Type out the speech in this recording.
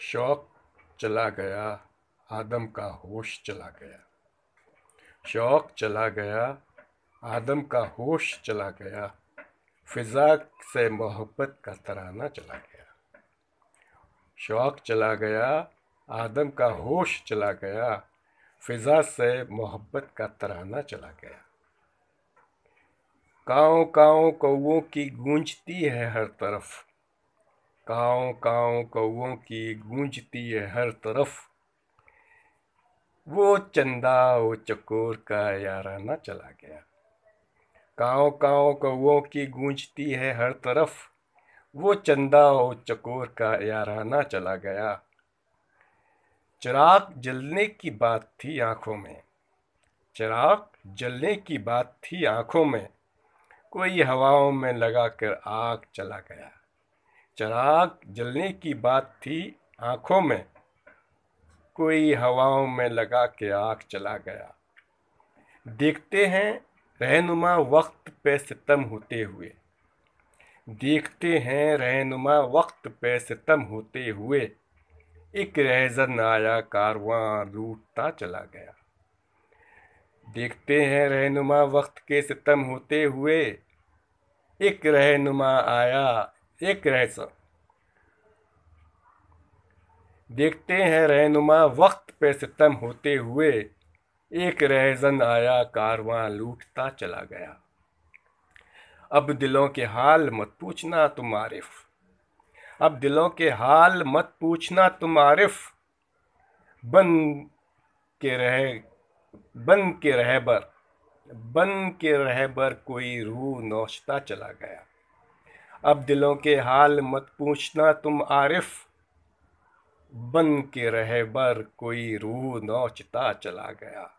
शौक चला गया आदम का होश चला गया शौक चला गया आदम का होश चला गया फिज़ा से मोहब्बत का तराना चला गया शौक चला गया आदम का होश चला गया फिज़ा से मोहब्बत का तराना चला गया काओ काओ कौओं की गूंजती है हर तरफ काँव काँव कौओं की गूंजती है हर तरफ वो चंदा वो चकोर का याराना चला गया काँव काँव कौओं की गूंजती है हर तरफ वो चंदा वो चकोर का याराना चला गया चिराग जलने की बात थी आँखों में चिराग जलने की बात थी आँखों में कोई हवाओं में लगा कर आग चला गया चराग जलने की बात थी आँखों में कोई हवाओं में लगा के आँख चला गया देखते हैं रहनुमा वक्त पे सितम होते हुए देखते हैं रहनुमा वक्त पे सितम होते हुए एक रहजन आया कारवां लूटता चला गया देखते हैं रहनुमा वक्त के सितम होते हुए एक रहनुमा आया एक रहसा देखते हैं रहनुमा वक्त पे सितम होते हुए एक रहजन आया कारवां लूटता चला गया अब दिलों के हाल मत पूछना तुम आरिफ अब दिलों के हाल मत पूछना तुम आरिफ बन के रह बन के रहबर बन के रहबर कोई रूह नौचता चला गया अब दिलों के हाल मत पूछना तुम आरिफ बन के रहे बर कोई रूह नौचता चला गया